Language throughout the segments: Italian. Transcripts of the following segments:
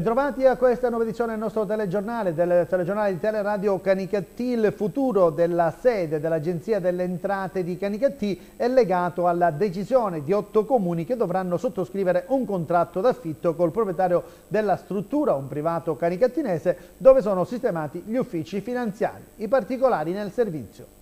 Bentrovati a questa nuova edizione del nostro telegiornale, del telegiornale di Teleradio Canicattì. Il futuro della sede dell'Agenzia delle Entrate di Canicattì è legato alla decisione di otto comuni che dovranno sottoscrivere un contratto d'affitto col proprietario della struttura, un privato canicattinese, dove sono sistemati gli uffici finanziari. I particolari nel servizio.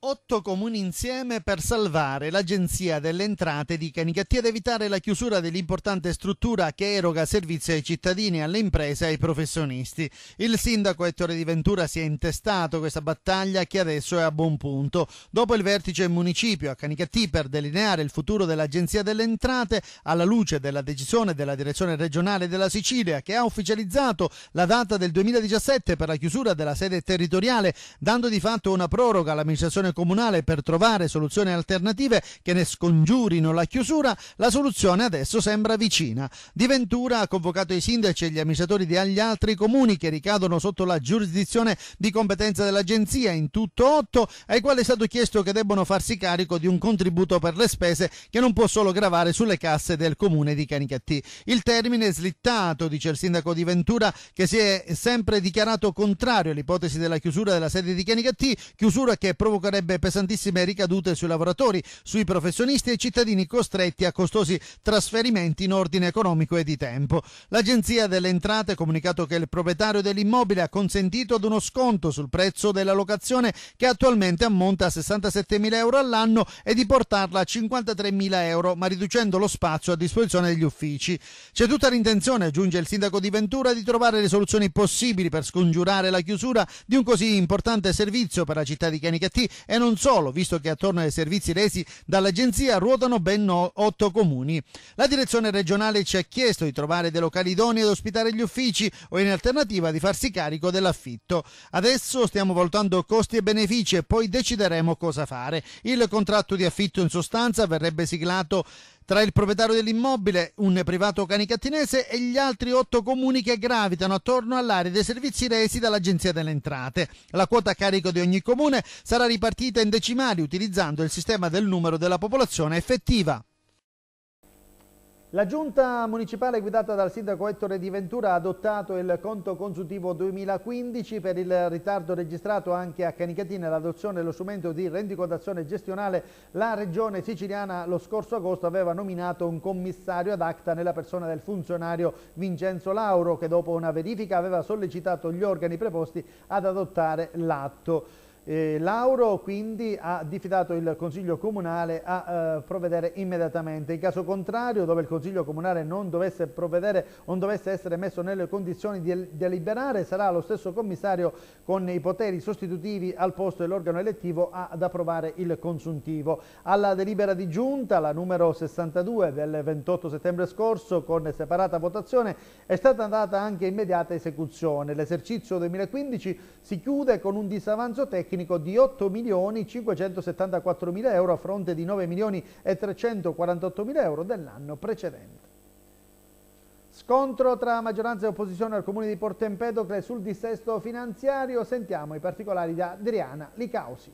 Otto comuni insieme per salvare l'Agenzia delle Entrate di Canicattì ed evitare la chiusura dell'importante struttura che eroga servizi ai cittadini, alle imprese e ai professionisti. Il sindaco Ettore Di Ventura si è intestato questa battaglia che adesso è a buon punto. Dopo il vertice municipio a Canicattì per delineare il futuro dell'Agenzia delle Entrate, alla luce della decisione della Direzione Regionale della Sicilia che ha ufficializzato la data del 2017 per la chiusura della sede territoriale, dando di fatto una proroga all'amministrazione amministrazione comunale per trovare soluzioni alternative che ne scongiurino la chiusura, la soluzione adesso sembra vicina. Di Ventura ha convocato i sindaci e gli amministratori di agli altri comuni che ricadono sotto la giurisdizione di competenza dell'agenzia, in tutto otto, ai quali è stato chiesto che debbano farsi carico di un contributo per le spese che non può solo gravare sulle casse del comune di Canicattì. Il termine è slittato, dice il sindaco di Ventura, che si è sempre dichiarato contrario all'ipotesi della chiusura della sede di Canicattì, chiusura che provocherebbe avrebbe pesantissime ricadute sui lavoratori, sui professionisti e i cittadini costretti a costosi trasferimenti in ordine economico e di tempo. L'Agenzia delle Entrate ha comunicato che il proprietario dell'immobile ha consentito ad uno sconto sul prezzo della locazione che attualmente ammonta a 67.000 euro all'anno e di portarla a 53.000 euro, ma riducendo lo spazio a disposizione degli uffici. C'è tutta l'intenzione, aggiunge il sindaco di Ventura, di trovare le soluzioni possibili per scongiurare la chiusura di un così importante servizio per la città di Canicattì e non solo, visto che attorno ai servizi resi dall'agenzia ruotano ben otto comuni. La direzione regionale ci ha chiesto di trovare dei locali idonei ad ospitare gli uffici o in alternativa di farsi carico dell'affitto. Adesso stiamo valutando costi e benefici e poi decideremo cosa fare. Il contratto di affitto in sostanza verrebbe siglato tra il proprietario dell'immobile, un privato canicattinese e gli altri otto comuni che gravitano attorno all'area dei servizi resi dall'Agenzia delle Entrate. La quota a carico di ogni comune sarà ripartita in decimali utilizzando il sistema del numero della popolazione effettiva. La giunta municipale guidata dal sindaco Ettore Di Ventura ha adottato il conto consultivo 2015 per il ritardo registrato anche a Canicatina e l'adozione dello strumento di rendicontazione gestionale. La regione siciliana lo scorso agosto aveva nominato un commissario ad acta nella persona del funzionario Vincenzo Lauro che dopo una verifica aveva sollecitato gli organi preposti ad adottare l'atto. Eh, Lauro quindi ha diffidato il Consiglio Comunale a eh, provvedere immediatamente. In caso contrario, dove il Consiglio Comunale non dovesse provvedere, o non dovesse essere messo nelle condizioni di deliberare, sarà lo stesso commissario con i poteri sostitutivi al posto dell'organo elettivo ad approvare il consuntivo. Alla delibera di giunta, la numero 62 del 28 settembre scorso, con separata votazione, è stata data anche immediata esecuzione. L'esercizio 2015 si chiude con un disavanzo tecnico tecnico di 8 milioni 574 mila euro a fronte di 9 milioni e 348 mila euro dell'anno precedente. Scontro tra maggioranza e opposizione al comune di Porto Empedocle sul dissesto finanziario. Sentiamo i particolari da Adriana Licausi.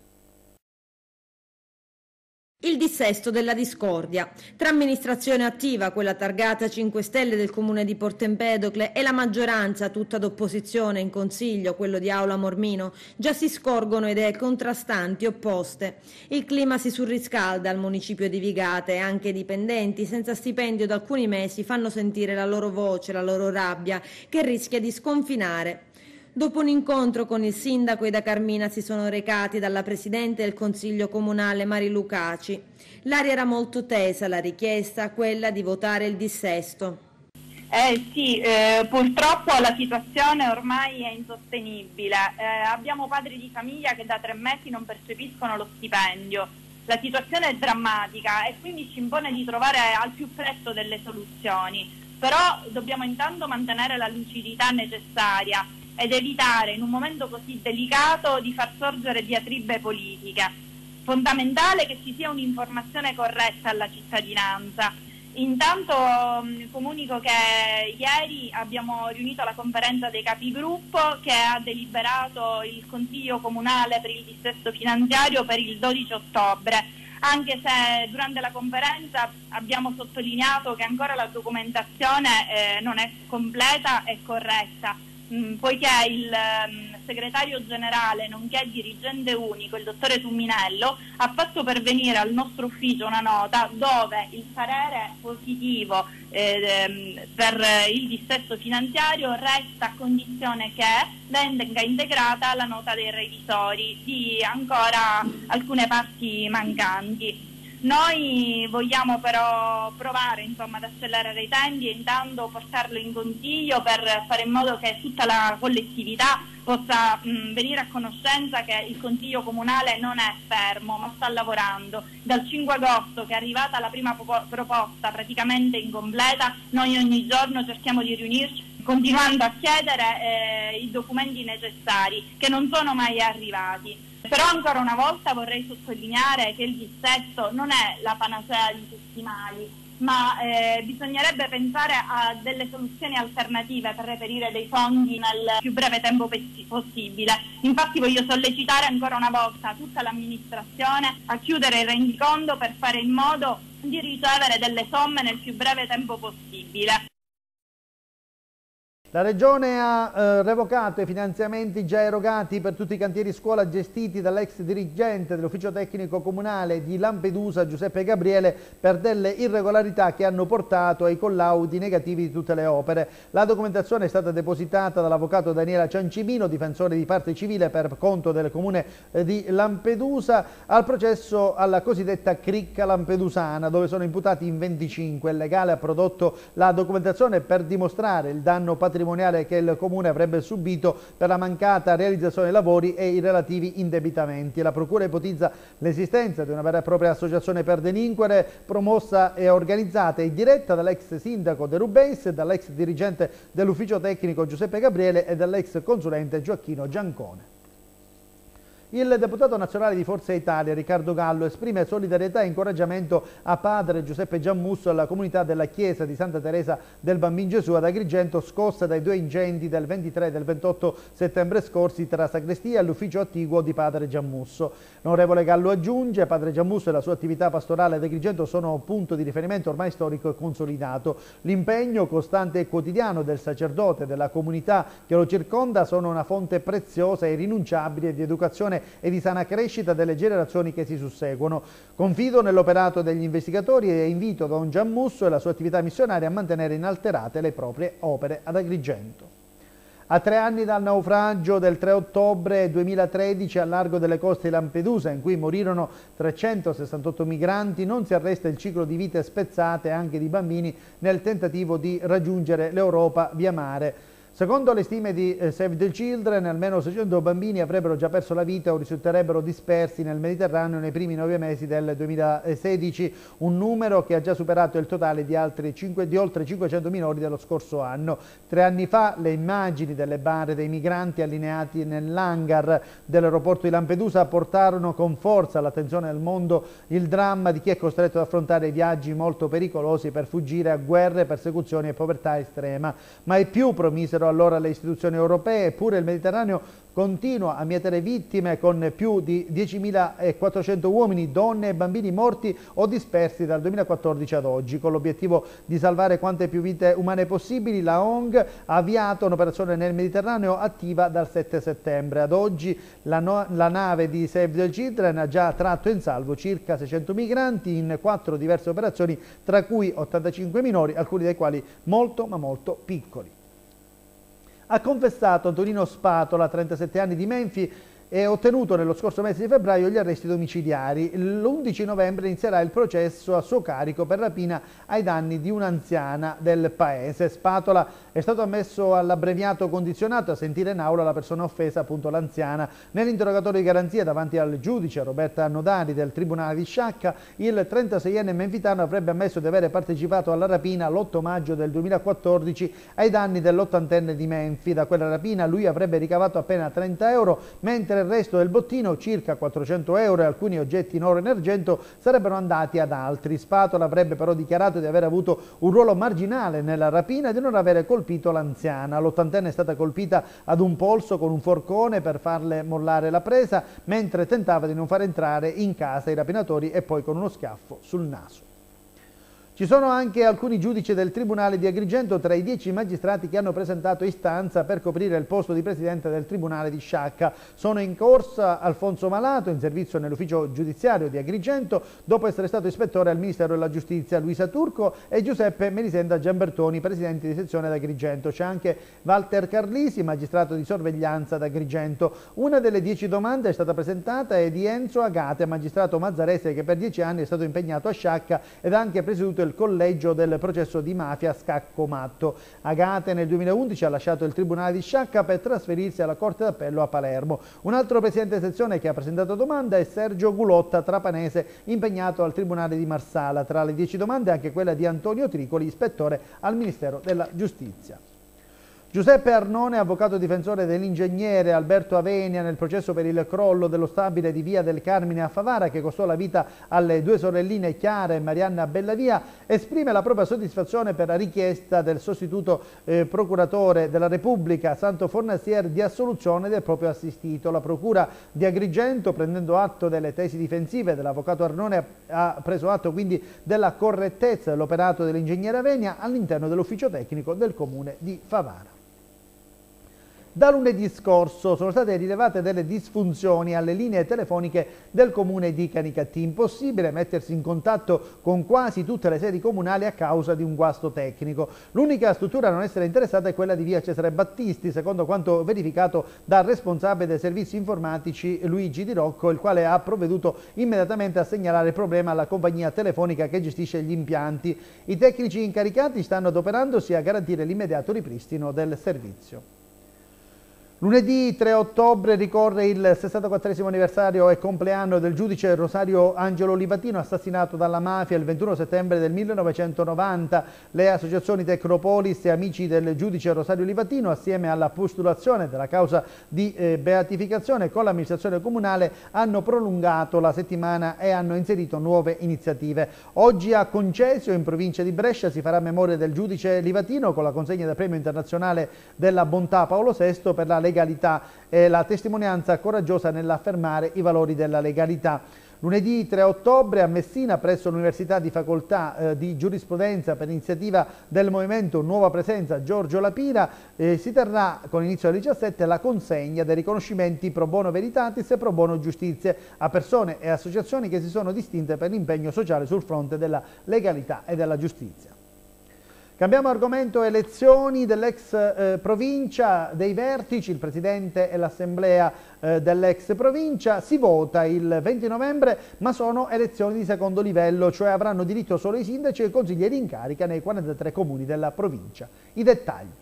Il dissesto della discordia tra amministrazione attiva, quella targata 5 Stelle del comune di Portempedocle, e la maggioranza tutta d'opposizione in consiglio, quello di Aula Mormino, già si scorgono idee contrastanti, opposte. Il clima si surriscalda al municipio di Vigate e anche i dipendenti senza stipendio da alcuni mesi fanno sentire la loro voce, la loro rabbia, che rischia di sconfinare. Dopo un incontro con il sindaco, e da Carmina si sono recati dalla presidente del Consiglio Comunale Mari Lucaci. L'aria era molto tesa, la richiesta quella di votare il dissesto. Eh sì, eh, purtroppo la situazione ormai è insostenibile. Eh, abbiamo padri di famiglia che da tre mesi non percepiscono lo stipendio. La situazione è drammatica e quindi ci impone di trovare al più presto delle soluzioni. Però dobbiamo intanto mantenere la lucidità necessaria ed evitare in un momento così delicato di far sorgere diatribe politiche. Fondamentale che ci sia un'informazione corretta alla cittadinanza. Intanto mm, comunico che ieri abbiamo riunito la conferenza dei capigruppo che ha deliberato il Consiglio Comunale per il dissesto finanziario per il 12 ottobre anche se durante la conferenza abbiamo sottolineato che ancora la documentazione eh, non è completa e corretta. Mm, poiché il mh, ehm, segretario generale nonché dirigente unico, il dottore Tumminello, ha fatto pervenire al nostro ufficio una nota dove il parere positivo eh, ehm, per il dissesto finanziario resta a condizione che venga integrata la nota dei revisori di ancora alcune parti mancanti. Noi vogliamo però provare insomma, ad accelerare i tempi e intanto portarlo in consiglio per fare in modo che tutta la collettività possa mh, venire a conoscenza che il Consiglio Comunale non è fermo ma sta lavorando. Dal 5 agosto che è arrivata la prima proposta praticamente incompleta, noi ogni giorno cerchiamo di riunirci continuando a chiedere eh, i documenti necessari che non sono mai arrivati. Però ancora una volta vorrei sottolineare che il dissesto non è la panacea di tutti i mali, ma eh, bisognerebbe pensare a delle soluzioni alternative per reperire dei fondi nel più breve tempo possibile. Infatti voglio sollecitare ancora una volta tutta l'amministrazione a chiudere il rendiconto per fare in modo di ricevere delle somme nel più breve tempo possibile. La Regione ha eh, revocato i finanziamenti già erogati per tutti i cantieri scuola gestiti dall'ex dirigente dell'ufficio tecnico comunale di Lampedusa Giuseppe Gabriele per delle irregolarità che hanno portato ai collaudi negativi di tutte le opere. La documentazione è stata depositata dall'avvocato Daniela Ciancimino, difensore di parte civile per conto del comune eh, di Lampedusa, al processo alla cosiddetta cricca lampedusana dove sono imputati in 25. Il legale ha prodotto la documentazione per dimostrare il danno patrimoniale patrimoniale che il Comune avrebbe subito per la mancata realizzazione dei lavori e i relativi indebitamenti. La Procura ipotizza l'esistenza di una vera e propria associazione per delinquere promossa e organizzata e diretta dall'ex sindaco De Rubens, dall'ex dirigente dell'ufficio tecnico Giuseppe Gabriele e dall'ex consulente Gioacchino Giancone. Il deputato nazionale di Forza Italia, Riccardo Gallo, esprime solidarietà e incoraggiamento a padre Giuseppe Giammusso e alla comunità della Chiesa di Santa Teresa del Bambin Gesù ad Agrigento, scossa dai due incendi del 23 e del 28 settembre scorsi tra sacrestia e l'ufficio attiguo di padre Giammusso. L'onorevole Gallo aggiunge, padre Giammusso e la sua attività pastorale ad Agrigento sono punto di riferimento ormai storico e consolidato. L'impegno costante e quotidiano del sacerdote e della comunità che lo circonda sono una fonte preziosa e rinunciabile di educazione e di sana crescita delle generazioni che si susseguono. Confido nell'operato degli investigatori e invito Don Giammusso e la sua attività missionaria a mantenere inalterate le proprie opere ad Agrigento. A tre anni dal naufragio del 3 ottobre 2013 al largo delle coste di Lampedusa, in cui morirono 368 migranti, non si arresta il ciclo di vite spezzate anche di bambini nel tentativo di raggiungere l'Europa via mare. Secondo le stime di eh, Save the Children, almeno 600 bambini avrebbero già perso la vita o risulterebbero dispersi nel Mediterraneo nei primi nove mesi del 2016, un numero che ha già superato il totale di, 5, di oltre 500 minori dello scorso anno. Tre anni fa le immagini delle bare dei migranti allineati nell'hangar dell'aeroporto di Lampedusa portarono con forza all'attenzione del mondo il dramma di chi è costretto ad affrontare viaggi molto pericolosi per fuggire a guerre, persecuzioni e povertà estrema. Ma i più promisero Dissero allora le istituzioni europee, eppure il Mediterraneo continua a mietere vittime con più di 10.400 uomini, donne e bambini morti o dispersi dal 2014 ad oggi. Con l'obiettivo di salvare quante più vite umane possibili, la ONG ha avviato un'operazione nel Mediterraneo attiva dal 7 settembre. Ad oggi la, no la nave di Save the Children ha già tratto in salvo circa 600 migranti in quattro diverse operazioni, tra cui 85 minori, alcuni dei quali molto ma molto piccoli. Ha confessato Antonino Spatola, 37 anni di Menfi, e ottenuto nello scorso mese di febbraio gli arresti domiciliari. L'11 novembre inizierà il processo a suo carico per rapina ai danni di un'anziana del paese. Spatola è stato ammesso all'abbreviato condizionato a sentire in aula la persona offesa, appunto l'anziana. Nell'interrogatorio di garanzia davanti al giudice Roberta Nodari del Tribunale di Sciacca, il 36enne Menvitano avrebbe ammesso di avere partecipato alla rapina l'8 maggio del 2014 ai danni dell'ottantenne di Menfi. Da quella rapina lui avrebbe ricavato appena 30 euro, mentre il resto del bottino, circa 400 euro e alcuni oggetti in oro e in argento, sarebbero andati ad altri. Spatola avrebbe però dichiarato di aver avuto un ruolo marginale nella rapina e di non avere colpito l'anziana. L'ottantenne è stata colpita ad un polso con un forcone per farle mollare la presa, mentre tentava di non far entrare in casa i rapinatori e poi con uno schiaffo sul naso. Ci sono anche alcuni giudici del Tribunale di Agrigento tra i dieci magistrati che hanno presentato istanza per coprire il posto di presidente del Tribunale di Sciacca. Sono in corsa Alfonso Malato, in servizio nell'ufficio giudiziario di Agrigento, dopo essere stato ispettore al Ministero della Giustizia, Luisa Turco e Giuseppe Melisenda Giambertoni, presidente di sezione ad Agrigento. C'è anche Walter Carlisi, magistrato di sorveglianza ad Agrigento. Una delle dieci domande è stata presentata è di Enzo Agate, magistrato mazzarese che per dieci anni è stato impegnato a Sciacca ed ha anche presieduto il collegio del processo di mafia Scacco Matto. Agate nel 2011 ha lasciato il Tribunale di Sciacca per trasferirsi alla Corte d'Appello a Palermo. Un altro presidente sezione che ha presentato domanda è Sergio Gulotta, trapanese, impegnato al Tribunale di Marsala. Tra le dieci domande anche quella di Antonio Tricoli, ispettore al Ministero della Giustizia. Giuseppe Arnone, avvocato difensore dell'ingegnere Alberto Avenia nel processo per il crollo dello stabile di Via del Carmine a Favara che costò la vita alle due sorelline Chiara e Marianna Bellavia, esprime la propria soddisfazione per la richiesta del sostituto eh, procuratore della Repubblica Santo Fornasier di assoluzione del proprio assistito. La procura di Agrigento, prendendo atto delle tesi difensive dell'avvocato Arnone, ha preso atto quindi della correttezza dell'operato dell'ingegnere Avenia all'interno dell'ufficio tecnico del comune di Favara. Da lunedì scorso sono state rilevate delle disfunzioni alle linee telefoniche del comune di Canicattì. Impossibile mettersi in contatto con quasi tutte le sedi comunali a causa di un guasto tecnico. L'unica struttura a non essere interessata è quella di via Cesare Battisti, secondo quanto verificato dal responsabile dei servizi informatici Luigi Di Rocco, il quale ha provveduto immediatamente a segnalare il problema alla compagnia telefonica che gestisce gli impianti. I tecnici incaricati stanno adoperandosi a garantire l'immediato ripristino del servizio. Lunedì 3 ottobre ricorre il 64 anniversario e compleanno del giudice Rosario Angelo Livatino assassinato dalla mafia il 21 settembre del 1990. Le associazioni Tecnopolis e amici del giudice Rosario Livatino assieme alla postulazione della causa di eh, beatificazione con l'amministrazione comunale hanno prolungato la settimana e hanno inserito nuove iniziative. Oggi a Concesio in provincia di Brescia si farà memoria del giudice Livatino con la consegna del premio internazionale della bontà Paolo VI per la legge legalità e la testimonianza coraggiosa nell'affermare i valori della legalità. Lunedì 3 ottobre a Messina presso l'Università di Facoltà eh, di Giurisprudenza per iniziativa del Movimento Nuova Presenza Giorgio Lapira eh, si terrà con inizio alle 17 la consegna dei riconoscimenti pro bono veritatis e pro bono giustizie a persone e associazioni che si sono distinte per l'impegno sociale sul fronte della legalità e della giustizia. Cambiamo argomento elezioni dell'ex eh, provincia dei vertici, il presidente e l'assemblea eh, dell'ex provincia, si vota il 20 novembre ma sono elezioni di secondo livello, cioè avranno diritto solo i sindaci e i consiglieri in carica nei 43 comuni della provincia. I dettagli.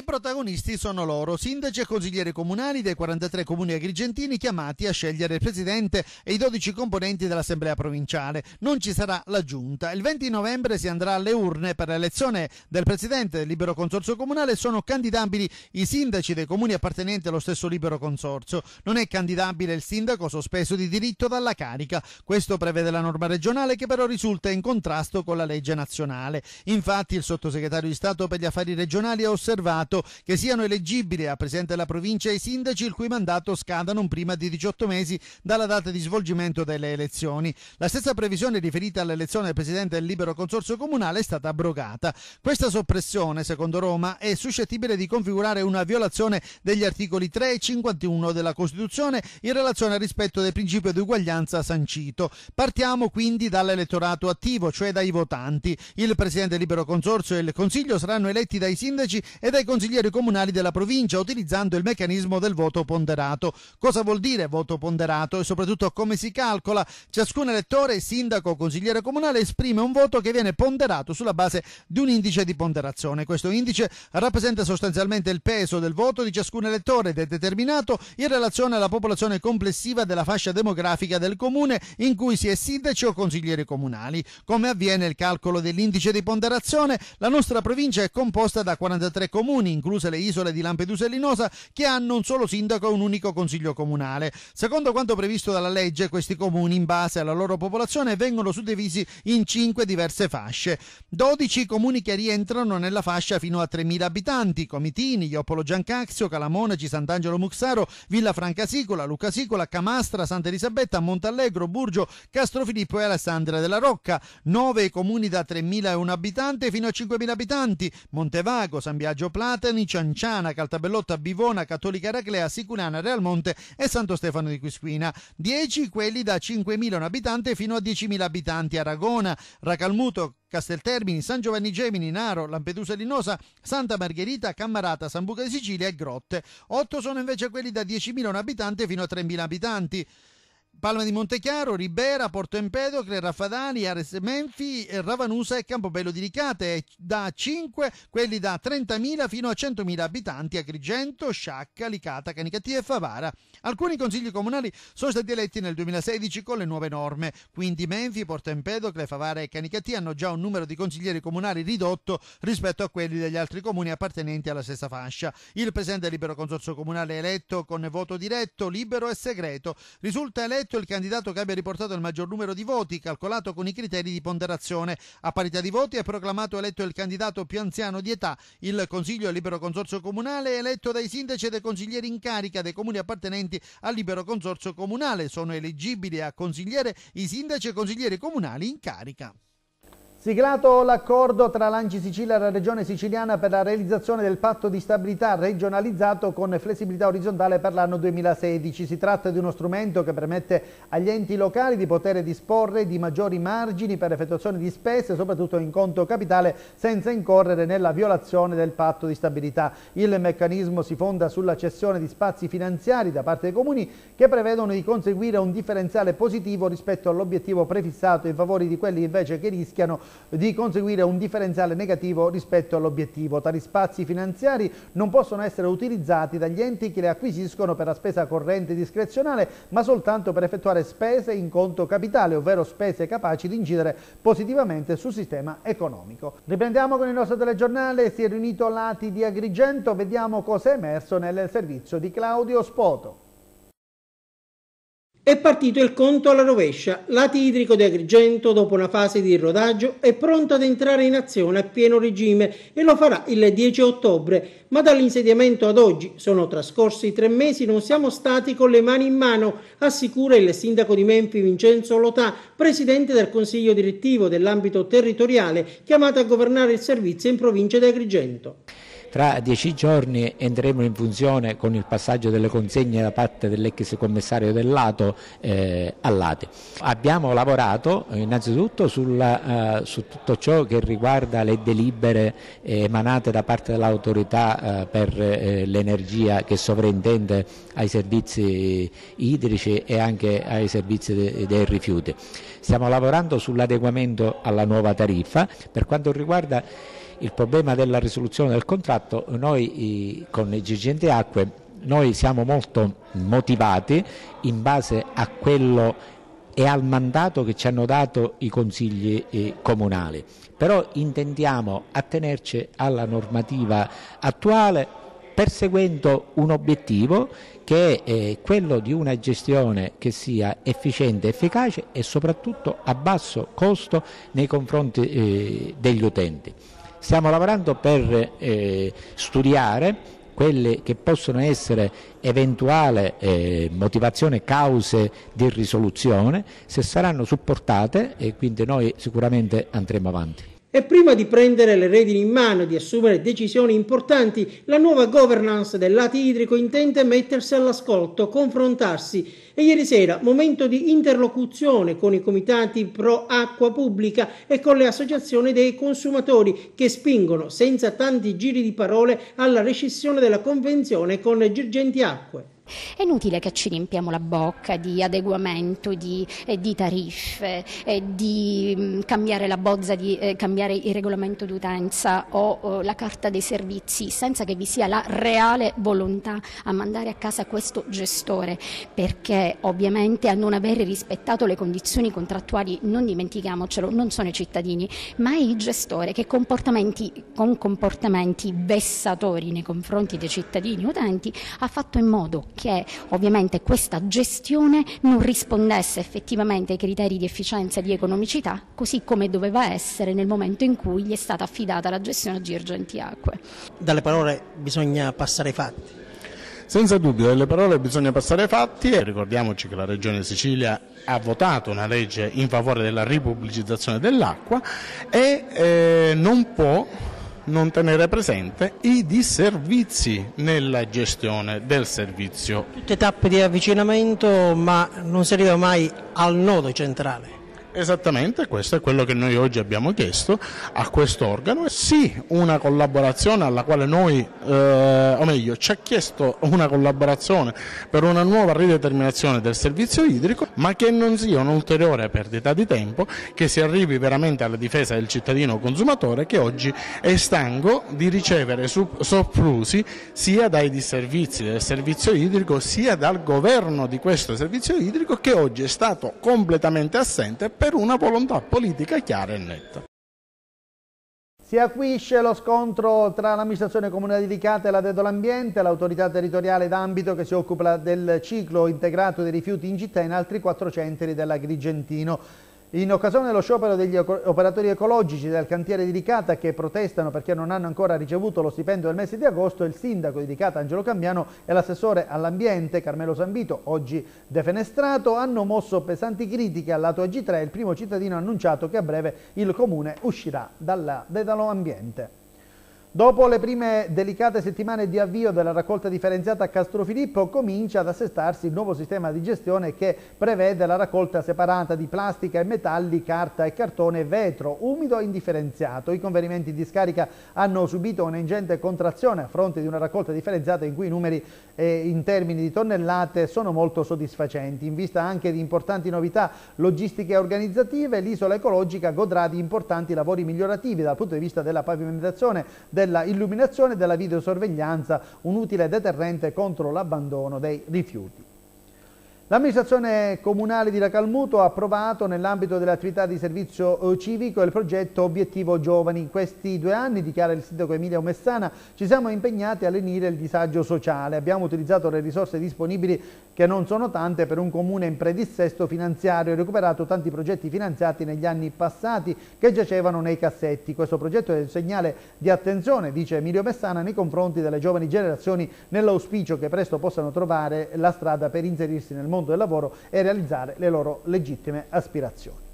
I protagonisti sono loro, sindaci e consiglieri comunali dei 43 comuni agrigentini chiamati a scegliere il presidente e i 12 componenti dell'assemblea provinciale. Non ci sarà la giunta. Il 20 novembre si andrà alle urne per l'elezione del presidente del libero consorzio comunale. Sono candidabili i sindaci dei comuni appartenenti allo stesso libero consorzio. Non è candidabile il sindaco sospeso di diritto dalla carica. Questo prevede la norma regionale che però risulta in contrasto con la legge nazionale. Infatti il sottosegretario di Stato per gli affari regionali ha osservato Senato, che siano eleggibili a Presidente della Provincia i sindaci il cui mandato scada non prima di 18 mesi dalla data di svolgimento delle elezioni. La stessa previsione riferita all'elezione del Presidente del Libero Consorzio Comunale è stata abrogata. Questa soppressione, secondo Roma, è suscettibile di configurare una violazione degli articoli 3 e 51 della Costituzione in relazione al rispetto del principio di uguaglianza sancito. Partiamo quindi dall'elettorato attivo, cioè dai votanti. Il Presidente del Libero Consorzio e il Consiglio saranno eletti dai sindaci e dai consiglieri comunali della provincia utilizzando il meccanismo del voto ponderato. Cosa vuol dire voto ponderato e soprattutto come si calcola? Ciascun elettore, sindaco o consigliere comunale esprime un voto che viene ponderato sulla base di un indice di ponderazione. Questo indice rappresenta sostanzialmente il peso del voto di ciascun elettore ed è determinato in relazione alla popolazione complessiva della fascia demografica del comune in cui si è sindaci o consiglieri comunali. Come avviene il calcolo dell'indice di ponderazione? La nostra provincia è composta da 43 comuni comuni, incluse le isole di Lampedusa e Linosa, che hanno un solo sindaco e un unico consiglio comunale. Secondo quanto previsto dalla legge, questi comuni, in base alla loro popolazione, vengono suddivisi in cinque diverse fasce. 12 comuni che rientrano nella fascia fino a 3.000 abitanti, Comitini, Iopolo Giancaxio, Calamonaci, Sant'Angelo Muxaro, Villa Franca Sicola, Luca Sicola, Camastra, Santa Elisabetta, Montallegro, Burgio, Castrofilippo e Alessandria della Rocca. 9 comuni da 3.001 abitanti fino a 5.000 abitanti, Montevago, San Biagio Plano, Catani, Cianciana, Caltabellotta, Bivona, Cattolica Eraclea, Sicurana, Monte e Santo Stefano di Quisquina. 10 quelli da 5.000 abitanti fino a 10.000 abitanti. Aragona, Racalmuto, Casteltermini, San Giovanni Gemini, Naro, Lampedusa Linosa, Santa Margherita, Cammarata, Sambuca di Sicilia e Grotte. 8 sono invece quelli da 10.000 abitanti fino a 3.000 abitanti. Palma di Montechiaro, Ribera, Porto Empedocle, Raffadali, Ares Menfi, eh, Ravanusa e Campobello di Ricate, eh, da 5 quelli da 30.000 fino a 100.000 abitanti, Agrigento, Sciacca, Licata, Canicatia e Favara. Alcuni consigli comunali sono stati eletti nel 2016 con le nuove norme, quindi Menfi, Porto Empedocle, Favara e Canicatia hanno già un numero di consiglieri comunali ridotto rispetto a quelli degli altri comuni appartenenti alla stessa fascia. Il presidente del libero consorzio comunale eletto con voto diretto, libero e segreto risulta eletto eletto il candidato che abbia riportato il maggior numero di voti, calcolato con i criteri di ponderazione. A parità di voti è proclamato eletto il candidato più anziano di età. Il Consiglio e Libero Consorzio Comunale è eletto dai sindaci e dai consiglieri in carica dei comuni appartenenti al Libero Consorzio Comunale. Sono eleggibili a consigliere i sindaci e consiglieri comunali in carica. Siglato l'accordo tra l'Anci Sicilia e la Regione Siciliana per la realizzazione del patto di stabilità regionalizzato con flessibilità orizzontale per l'anno 2016. Si tratta di uno strumento che permette agli enti locali di poter disporre di maggiori margini per effettuazione di spese, soprattutto in conto capitale, senza incorrere nella violazione del patto di stabilità. Il meccanismo si fonda sulla cessione di spazi finanziari da parte dei comuni che prevedono di conseguire un differenziale positivo rispetto all'obiettivo prefissato in favore di quelli invece che rischiano di conseguire un differenziale negativo rispetto all'obiettivo. Tali spazi finanziari non possono essere utilizzati dagli enti che le acquisiscono per la spesa corrente discrezionale, ma soltanto per effettuare spese in conto capitale, ovvero spese capaci di incidere positivamente sul sistema economico. Riprendiamo con il nostro telegiornale, si è riunito l'ATI di Agrigento, vediamo cosa è emerso nel servizio di Claudio Spoto. È partito il conto alla rovescia. Lati idrico di Agrigento, dopo una fase di rodaggio, è pronto ad entrare in azione a pieno regime e lo farà il 10 ottobre. Ma dall'insediamento ad oggi, sono trascorsi tre mesi, non siamo stati con le mani in mano, assicura il sindaco di Menfi Vincenzo Lotà, presidente del consiglio direttivo dell'ambito territoriale, chiamato a governare il servizio in provincia di Agrigento. Tra dieci giorni entreremo in funzione con il passaggio delle consegne da parte dell'ex commissario del Lato eh, all'ATE. Abbiamo lavorato eh, innanzitutto sulla, eh, su tutto ciò che riguarda le delibere eh, emanate da parte dell'autorità eh, per l'energia che sovrintende ai servizi idrici e anche ai servizi de dei rifiuti. Stiamo lavorando sull'adeguamento alla nuova tariffa. Per quanto riguarda il problema della risoluzione del contratto, noi con i Girgenti Acque noi siamo molto motivati in base a quello e al mandato che ci hanno dato i consigli eh, comunali, però intendiamo attenerci alla normativa attuale perseguendo un obiettivo che è eh, quello di una gestione che sia efficiente, efficace e soprattutto a basso costo nei confronti eh, degli utenti. Stiamo lavorando per eh, studiare quelle che possono essere eventuali eh, motivazioni, cause di risoluzione, se saranno supportate e quindi noi sicuramente andremo avanti. E prima di prendere le redini in mano e di assumere decisioni importanti, la nuova governance del lato Idrico intende mettersi all'ascolto, confrontarsi e ieri sera momento di interlocuzione con i comitati pro acqua pubblica e con le associazioni dei consumatori che spingono senza tanti giri di parole alla rescissione della convenzione con Girgenti Acque. È inutile che ci riempiamo la bocca di adeguamento, di, eh, di tariffe, eh, di mh, mm, cambiare la bozza, di eh, cambiare il regolamento d'utenza o, o la carta dei servizi, senza che vi sia la reale volontà a mandare a casa questo gestore, perché ovviamente a non aver rispettato le condizioni contrattuali, non dimentichiamocelo, non sono i cittadini, ma è il gestore che comportamenti, con comportamenti vessatori nei confronti dei cittadini utenti ha fatto in modo perché ovviamente questa gestione non rispondesse effettivamente ai criteri di efficienza e di economicità, così come doveva essere nel momento in cui gli è stata affidata la gestione a Girgenti Acque. Dalle parole bisogna passare ai fatti. Senza dubbio, dalle parole bisogna passare ai fatti e ricordiamoci che la Regione Sicilia ha votato una legge in favore della ripubblicizzazione dell'acqua e eh, non può non tenere presente i disservizi nella gestione del servizio. Tutte tappe di avvicinamento ma non si arriva mai al nodo centrale. Esattamente, questo è quello che noi oggi abbiamo chiesto a questo organo. Sì, una collaborazione alla quale noi, eh, o meglio, ci ha chiesto una collaborazione per una nuova rideterminazione del servizio idrico, ma che non sia un'ulteriore perdita di tempo, che si arrivi veramente alla difesa del cittadino consumatore che oggi è stanco di ricevere soffrusi sia dai disservizi del servizio idrico, sia dal governo di questo servizio idrico che oggi è stato completamente assente. Per per una volontà politica chiara e netta. Si acuisce lo scontro tra l'amministrazione comunale di Ricate e la l'Ambiente, l'autorità territoriale d'ambito che si occupa del ciclo integrato dei rifiuti in città e in altri quattro centri dell'Agrigentino. In occasione dello sciopero degli operatori ecologici del cantiere di Ricata che protestano perché non hanno ancora ricevuto lo stipendio del mese di agosto, il sindaco di Ricata Angelo Cambiano e l'assessore all'ambiente Carmelo Sambito, oggi defenestrato, hanno mosso pesanti critiche al lato AG3 il primo cittadino ha annunciato che a breve il comune uscirà dal dedalo Dopo le prime delicate settimane di avvio della raccolta differenziata a Castrofilippo comincia ad assestarsi il nuovo sistema di gestione che prevede la raccolta separata di plastica e metalli, carta e cartone, vetro, umido e indifferenziato. I conferimenti di scarica hanno subito un'ingente contrazione a fronte di una raccolta differenziata in cui i numeri eh, in termini di tonnellate sono molto soddisfacenti. In vista anche di importanti novità logistiche e organizzative, l'isola ecologica godrà di importanti lavori migliorativi dal punto di vista della pavimentazione della illuminazione e della videosorveglianza, un utile deterrente contro l'abbandono dei rifiuti. L'amministrazione comunale di Racalmuto ha approvato nell'ambito delle attività di servizio eh, civico il progetto Obiettivo Giovani. In questi due anni, dichiara il sindaco Emilio Messana, ci siamo impegnati a lenire il disagio sociale. Abbiamo utilizzato le risorse disponibili che non sono tante per un comune in predissesto finanziario e recuperato tanti progetti finanziati negli anni passati che giacevano nei cassetti. Questo progetto è un segnale di attenzione, dice Emilio Messana, nei confronti delle giovani generazioni nell'auspicio che presto possano trovare la strada per inserirsi nel mondo del lavoro e realizzare le loro legittime aspirazioni.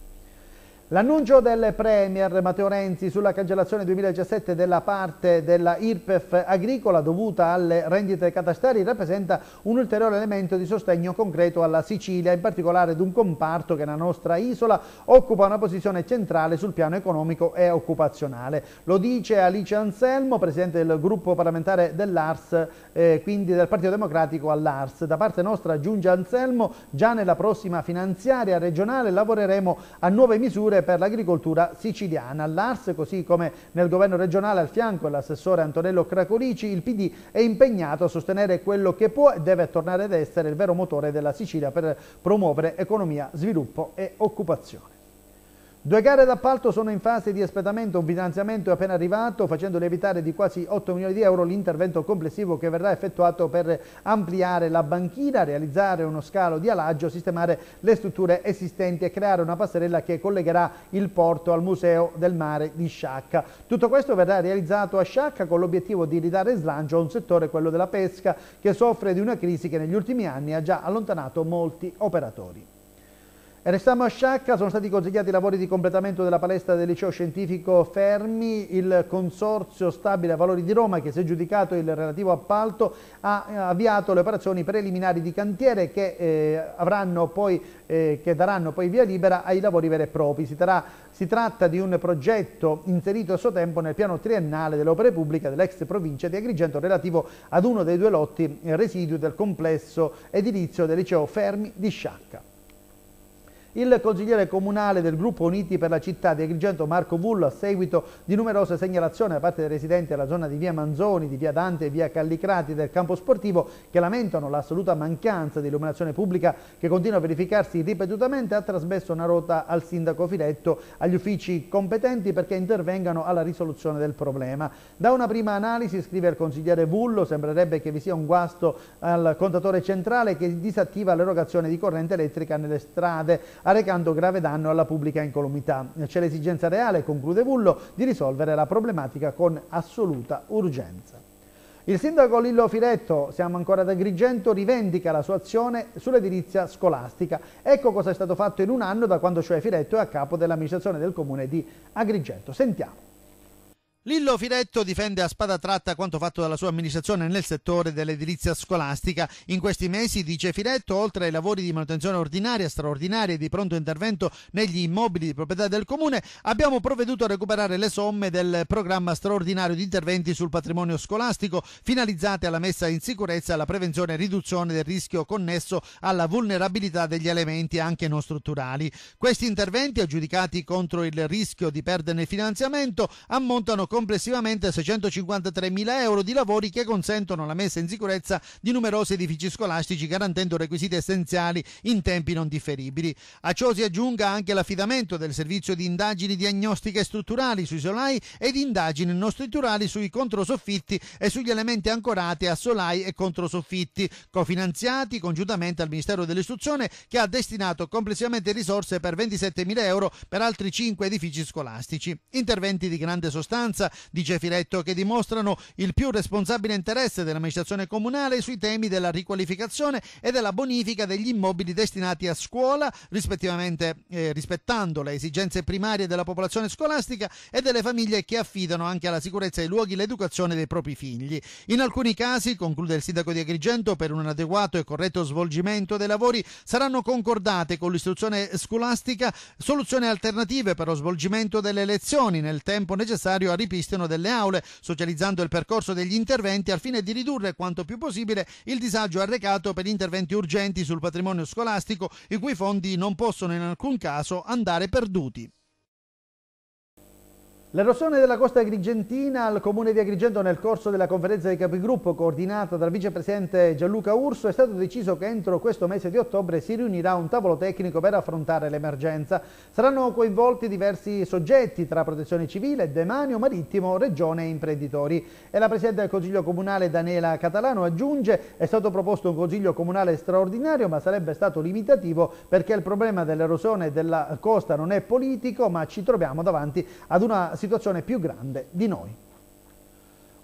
L'annuncio del Premier Matteo Renzi sulla cancellazione 2017 della parte della IRPEF agricola dovuta alle rendite catastali rappresenta un ulteriore elemento di sostegno concreto alla Sicilia, in particolare ad un comparto che nella nostra isola occupa una posizione centrale sul piano economico e occupazionale. Lo dice Alice Anselmo, presidente del gruppo parlamentare dell'ARS, eh, quindi del Partito Democratico all'ARS. Da parte nostra, aggiunge Anselmo, già nella prossima finanziaria regionale lavoreremo a nuove misure misure per l'agricoltura siciliana. All'Ars, così come nel governo regionale al fianco dell'assessore Antonello Cracolici, il PD è impegnato a sostenere quello che può e deve tornare ad essere il vero motore della Sicilia per promuovere economia, sviluppo e occupazione. Due gare d'appalto sono in fase di espletamento, un finanziamento è appena arrivato facendo lievitare di quasi 8 milioni di euro l'intervento complessivo che verrà effettuato per ampliare la banchina, realizzare uno scalo di alaggio, sistemare le strutture esistenti e creare una passerella che collegherà il porto al Museo del Mare di Sciacca. Tutto questo verrà realizzato a Sciacca con l'obiettivo di ridare slancio a un settore, quello della pesca, che soffre di una crisi che negli ultimi anni ha già allontanato molti operatori. Restiamo a Sciacca, sono stati consigliati i lavori di completamento della palestra del liceo scientifico Fermi, il Consorzio Stabile Valori di Roma che si è giudicato il relativo appalto ha eh, avviato le operazioni preliminari di cantiere che, eh, poi, eh, che daranno poi via libera ai lavori veri e propri. Si, tra, si tratta di un progetto inserito a suo tempo nel piano triennale delle opere pubbliche dell'ex provincia di Agrigento relativo ad uno dei due lotti eh, residui del complesso edilizio del liceo Fermi di Sciacca. Il consigliere comunale del gruppo Uniti per la città di Agrigento Marco Vullo a seguito di numerose segnalazioni da parte dei residenti della zona di via Manzoni, di via Dante e via Callicrati del campo sportivo che lamentano l'assoluta mancanza di illuminazione pubblica che continua a verificarsi ripetutamente ha trasmesso una rota al sindaco Filetto agli uffici competenti perché intervengano alla risoluzione del problema. Da una prima analisi, scrive il consigliere Vullo, sembrerebbe che vi sia un guasto al contatore centrale che disattiva l'erogazione di corrente elettrica nelle strade arrecando grave danno alla pubblica incolumità. C'è l'esigenza reale, conclude Vullo, di risolvere la problematica con assoluta urgenza. Il sindaco Lillo Firetto, siamo ancora ad Agrigento, rivendica la sua azione sull'edilizia scolastica. Ecco cosa è stato fatto in un anno da quando cioè Firetto è a capo dell'amministrazione del comune di Agrigento. Sentiamo. Lillo Firetto difende a spada tratta quanto fatto dalla sua amministrazione nel settore dell'edilizia scolastica. In questi mesi, dice Firetto, oltre ai lavori di manutenzione ordinaria, straordinaria e di pronto intervento negli immobili di proprietà del comune, abbiamo provveduto a recuperare le somme del programma straordinario di interventi sul patrimonio scolastico finalizzate alla messa in sicurezza, alla prevenzione e riduzione del rischio connesso alla vulnerabilità degli elementi anche non strutturali. Questi interventi, aggiudicati contro il rischio di perderne finanziamento, ammontano complessivamente 653 mila euro di lavori che consentono la messa in sicurezza di numerosi edifici scolastici garantendo requisiti essenziali in tempi non differibili. A ciò si aggiunga anche l'affidamento del servizio di indagini diagnostiche strutturali sui solai e di indagini non strutturali sui controsoffitti e sugli elementi ancorati a solai e controsoffitti, cofinanziati congiuntamente al Ministero dell'Istruzione che ha destinato complessivamente risorse per 27 mila euro per altri 5 edifici scolastici. Interventi di grande sostanza maggioranza, dice Filetto, che dimostrano il più responsabile interesse dell'amministrazione comunale sui temi della riqualificazione e della bonifica degli immobili destinati a scuola, rispettivamente eh, rispettando le esigenze primarie della popolazione scolastica e delle famiglie che affidano anche alla sicurezza dei luoghi l'educazione dei propri figli. In alcuni casi, conclude il sindaco di Agrigento, per un adeguato e corretto svolgimento dei lavori saranno concordate con l'istruzione scolastica soluzioni alternative per lo svolgimento delle lezioni nel tempo necessario a ripianare ripristino delle aule, socializzando il percorso degli interventi al fine di ridurre quanto più possibile il disagio arrecato per interventi urgenti sul patrimonio scolastico, i cui fondi non possono in alcun caso andare perduti. L'erosione della costa agrigentina al comune di Agrigento nel corso della conferenza dei capigruppo coordinata dal vicepresidente Gianluca Urso è stato deciso che entro questo mese di ottobre si riunirà un tavolo tecnico per affrontare l'emergenza. Saranno coinvolti diversi soggetti tra protezione civile, demanio marittimo, regione e imprenditori. E la presidente del consiglio comunale Daniela Catalano aggiunge è stato proposto un consiglio comunale straordinario ma sarebbe stato limitativo perché il problema dell'erosione della costa non è politico ma ci troviamo davanti ad una situazione situazione più grande di noi.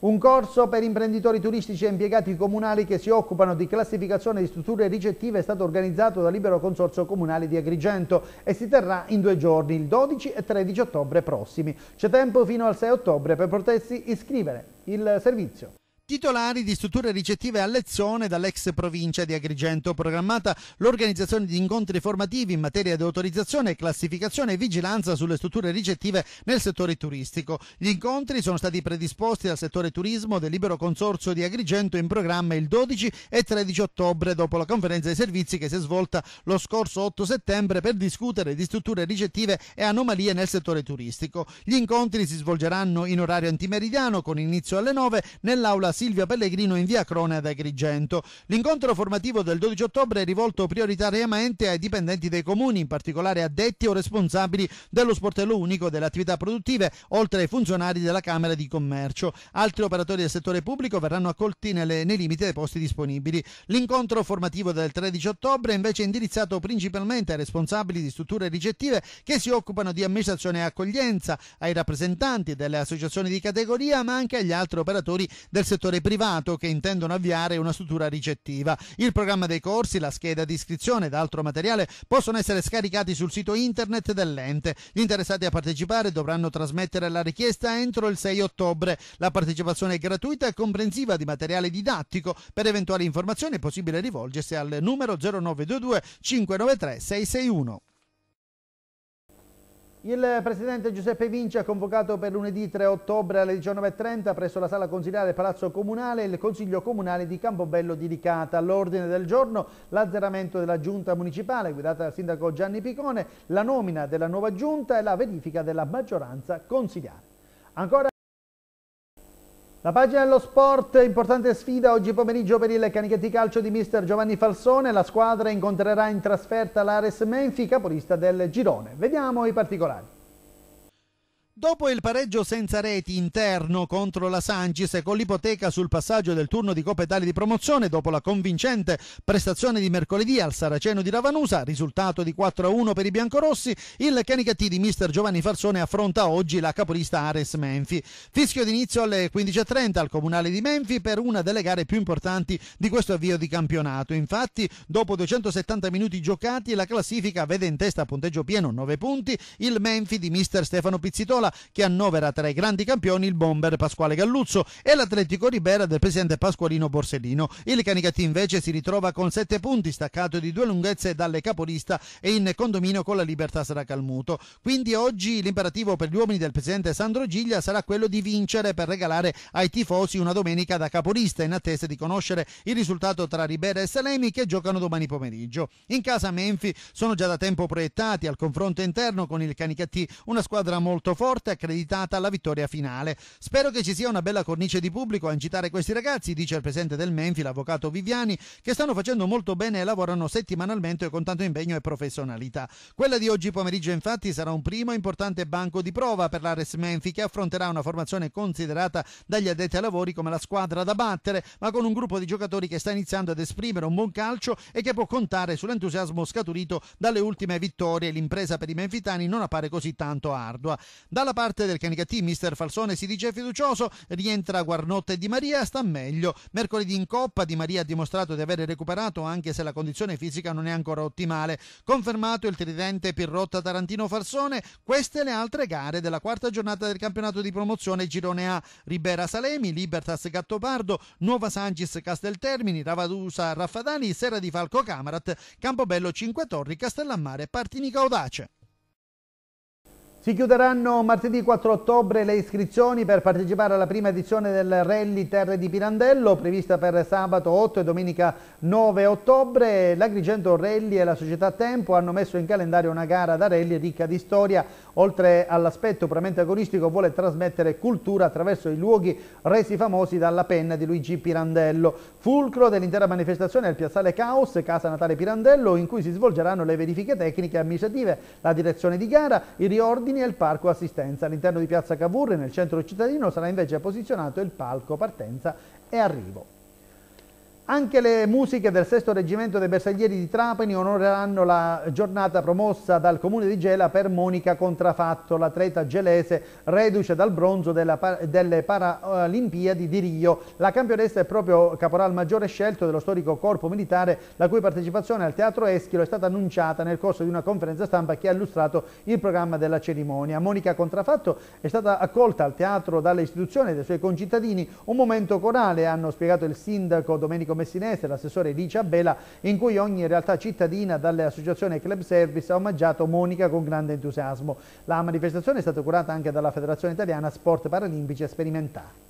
Un corso per imprenditori turistici e impiegati comunali che si occupano di classificazione di strutture ricettive è stato organizzato dal Libero Consorzio Comunale di Agrigento e si terrà in due giorni, il 12 e 13 ottobre prossimi. C'è tempo fino al 6 ottobre per potersi iscrivere. Il servizio titolari di strutture ricettive a lezione dall'ex provincia di Agrigento, programmata l'organizzazione di incontri formativi in materia di autorizzazione, classificazione e vigilanza sulle strutture ricettive nel settore turistico. Gli incontri sono stati predisposti dal settore turismo del libero consorzio di Agrigento in programma il 12 e 13 ottobre dopo la conferenza dei servizi che si è svolta lo scorso 8 settembre per discutere di strutture ricettive e anomalie nel settore turistico. Gli incontri si svolgeranno in orario antimeridiano con inizio alle 9 nell'aula Silvia Pellegrino in via Crone ad Agrigento. L'incontro formativo del 12 ottobre è rivolto prioritariamente ai dipendenti dei comuni, in particolare addetti o responsabili dello sportello unico delle attività produttive, oltre ai funzionari della Camera di Commercio. Altri operatori del settore pubblico verranno accolti nelle, nei limiti dei posti disponibili. L'incontro formativo del 13 ottobre è invece indirizzato principalmente ai responsabili di strutture ricettive che si occupano di amministrazione e accoglienza, ai rappresentanti delle associazioni di categoria, ma anche agli altri operatori del settore settore privato che intendono avviare una struttura ricettiva. Il programma dei corsi, la scheda di iscrizione ed altro materiale possono essere scaricati sul sito internet dell'ente. Gli interessati a partecipare dovranno trasmettere la richiesta entro il 6 ottobre. La partecipazione è gratuita e comprensiva di materiale didattico. Per eventuali informazioni è possibile rivolgersi al numero 0922 593 661. Il presidente Giuseppe Vinci ha convocato per lunedì 3 ottobre alle 19.30 presso la sala consigliare Palazzo Comunale il Consiglio Comunale di Campobello di Ricata. All'ordine del giorno l'azzeramento della giunta municipale guidata dal sindaco Gianni Picone, la nomina della nuova giunta e la verifica della maggioranza consigliare. Ancora la pagina dello sport, importante sfida oggi pomeriggio per il Canichetti Calcio di mister Giovanni Falsone. La squadra incontrerà in trasferta l'Ares Menfi, capolista del girone. Vediamo i particolari. Dopo il pareggio senza reti interno contro la Sancis e con l'ipoteca sul passaggio del turno di Coppa Italia di promozione, dopo la convincente prestazione di mercoledì al Saraceno di Ravanusa, risultato di 4-1 per i biancorossi, il Canicattì di mister Giovanni Farsone affronta oggi la capolista Ares Menfi. Fischio d'inizio alle 15.30 al Comunale di Menfi per una delle gare più importanti di questo avvio di campionato. Infatti, dopo 270 minuti giocati, la classifica vede in testa a punteggio pieno 9 punti il Menfi di mister Stefano Pizzitola che annovera tra i grandi campioni il bomber Pasquale Galluzzo e l'Atletico Ribera del presidente Pasqualino Borsellino. Il Canicati invece si ritrova con 7 punti, staccato di due lunghezze dalle capolista e in condominio con la Libertà sarà calmuto. Quindi oggi l'imperativo per gli uomini del presidente Sandro Giglia sarà quello di vincere per regalare ai tifosi una domenica da capolista in attesa di conoscere il risultato tra Ribera e Salemi che giocano domani pomeriggio. In casa Menfi sono già da tempo proiettati al confronto interno con il Canicati, una squadra molto forte parte accreditata alla vittoria finale. Spero che ci sia una bella cornice di pubblico a incitare questi ragazzi, dice il presidente del Menfi, l'avvocato Viviani, che stanno facendo molto bene e lavorano settimanalmente con tanto impegno e professionalità. Quella di oggi pomeriggio infatti sarà un primo importante banco di prova per l'Ares Menfi che affronterà una formazione considerata dagli addetti ai lavori come la squadra da battere, ma con un gruppo di giocatori che sta iniziando ad esprimere un buon calcio e che può contare sull'entusiasmo scaturito dalle ultime vittorie. L'impresa per i menfitani non appare così tanto ardua. Dalla dalla parte del Canicattì, mister Falsone si dice fiducioso, rientra Guarnotte e Di Maria, sta meglio. Mercoledì in Coppa Di Maria ha dimostrato di avere recuperato anche se la condizione fisica non è ancora ottimale. Confermato il tridente Pirrotta Tarantino Falsone, queste le altre gare della quarta giornata del campionato di promozione Girone A. Ribera Salemi, Libertas Gattopardo, Nuova Sangis Casteltermini, Ravadusa Raffadani, Serra di Falco Camarat, Campobello Cinque Torri, Castellammare, Partinica Audace. Si chiuderanno martedì 4 ottobre le iscrizioni per partecipare alla prima edizione del Rally Terre di Pirandello, prevista per sabato 8 e domenica 9 ottobre. L'Agrigento Rally e la società Tempo hanno messo in calendario una gara da rally ricca di storia. Oltre all'aspetto puramente agonistico, vuole trasmettere cultura attraverso i luoghi resi famosi dalla penna di Luigi Pirandello. Fulcro dell'intera manifestazione è il piazzale Caos, Casa Natale Pirandello, in cui si svolgeranno le verifiche tecniche e amministrative, la direzione di gara, i riordini ordini e il parco assistenza. All'interno di Piazza Cavour, nel centro cittadino, sarà invece posizionato il palco partenza e arrivo. Anche le musiche del 6 Reggimento dei Bersaglieri di Trapani onoreranno la giornata promossa dal Comune di Gela per Monica Contrafatto, l'atleta gelese reduce dal bronzo della, delle Paralimpiadi di Rio. La campionessa è proprio caporal maggiore scelto dello storico corpo militare, la cui partecipazione al Teatro Eschilo è stata annunciata nel corso di una conferenza stampa che ha illustrato il programma della cerimonia. Monica Contrafatto è stata accolta al teatro dalle istituzioni e dai suoi concittadini. Un momento corale, hanno spiegato il sindaco Domenico messinese, l'assessore Licia Bela, in cui ogni realtà cittadina dalle associazioni Club Service ha omaggiato Monica con grande entusiasmo. La manifestazione è stata curata anche dalla Federazione Italiana Sport Paralimpici e Sperimentali.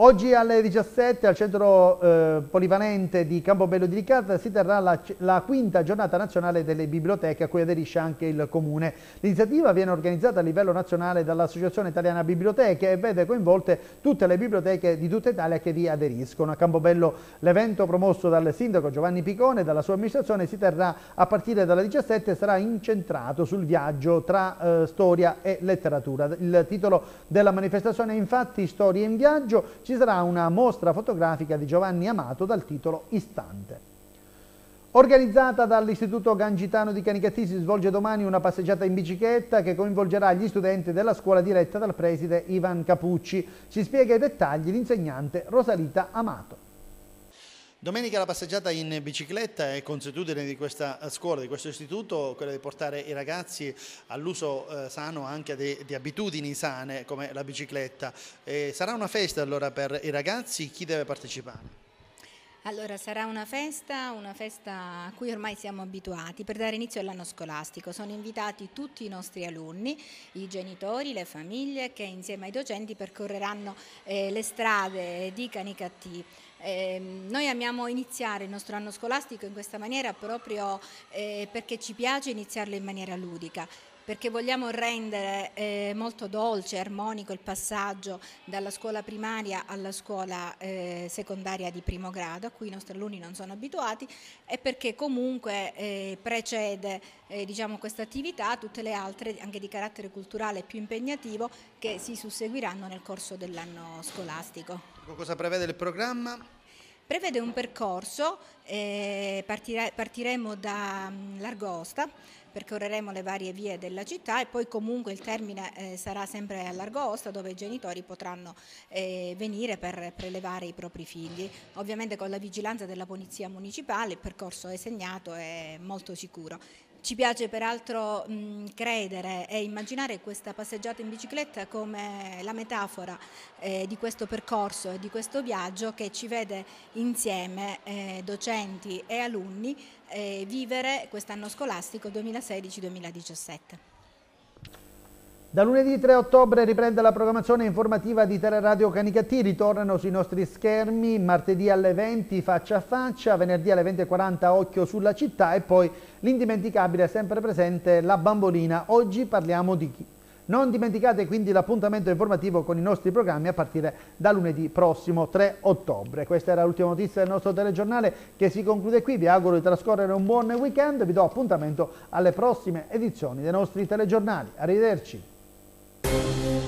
Oggi alle 17 al centro eh, polivalente di Campobello di Riccardo si terrà la, la, quinta giornata nazionale delle biblioteche a cui aderisce anche il Comune. L'iniziativa viene organizzata a livello nazionale dall'Associazione Italiana Biblioteche e vede coinvolte tutte le biblioteche di tutta Italia che vi aderiscono. A Campobello l'evento promosso dal sindaco Giovanni Picone e dalla sua amministrazione si terrà a partire dalle 17 e sarà incentrato sul viaggio tra eh, storia e letteratura. Il titolo della manifestazione è infatti Storie in viaggio ci sarà una mostra fotografica di Giovanni Amato dal titolo Istante. Organizzata dall'Istituto Gangitano di Canicattì si svolge domani una passeggiata in bicicletta che coinvolgerà gli studenti della scuola diretta dal preside Ivan Capucci. Ci spiega i dettagli l'insegnante Rosalita Amato. Domenica la passeggiata in bicicletta è consuetudine di questa eh, scuola, di questo istituto, quella di portare i ragazzi all'uso eh, sano anche di, di, abitudini sane come la bicicletta. E sarà una festa allora per i ragazzi, chi deve partecipare? Allora sarà una festa, una festa a cui ormai siamo abituati per dare inizio all'anno scolastico. Sono invitati tutti i nostri alunni, i genitori, le famiglie che insieme ai docenti percorreranno eh, le strade di Canicattì. Eh, noi amiamo iniziare il nostro anno scolastico in questa maniera proprio eh, perché ci piace iniziarlo in maniera ludica perché vogliamo rendere eh, molto dolce, e armonico il passaggio dalla scuola primaria alla scuola eh, secondaria di primo grado, a cui i nostri alunni non sono abituati, e perché comunque eh, precede eh, diciamo, questa attività a tutte le altre, anche di carattere culturale più impegnativo, che si susseguiranno nel corso dell'anno scolastico. Cosa prevede il programma? Prevede un percorso, eh, partire, partiremo da mh, mm, Largosta, percorreremo le varie vie della città e poi comunque il termine eh, sarà sempre a Largosta dove i genitori potranno eh, venire per prelevare i propri figli. Ovviamente con la vigilanza della polizia municipale il percorso è segnato e molto sicuro. Ci piace peraltro mh, credere e immaginare questa passeggiata in bicicletta come la metafora eh, di questo percorso e di questo viaggio che ci vede insieme eh, docenti e alunni eh, vivere quest'anno scolastico 2016-2017. Da lunedì 3 ottobre riprende la programmazione informativa di Teleradio Canicattì, ritornano sui nostri schermi martedì alle 20 faccia a faccia, venerdì alle 20.40 occhio sulla città e poi l'indimenticabile sempre presente la bambolina. Oggi parliamo di chi? Non dimenticate quindi l'appuntamento informativo con i nostri programmi a partire da lunedì prossimo 3 ottobre. Questa era l'ultima notizia del nostro telegiornale che si conclude qui. Vi auguro di trascorrere un buon weekend. Vi do appuntamento alle prossime edizioni dei nostri telegiornali. Arrivederci. Thank you.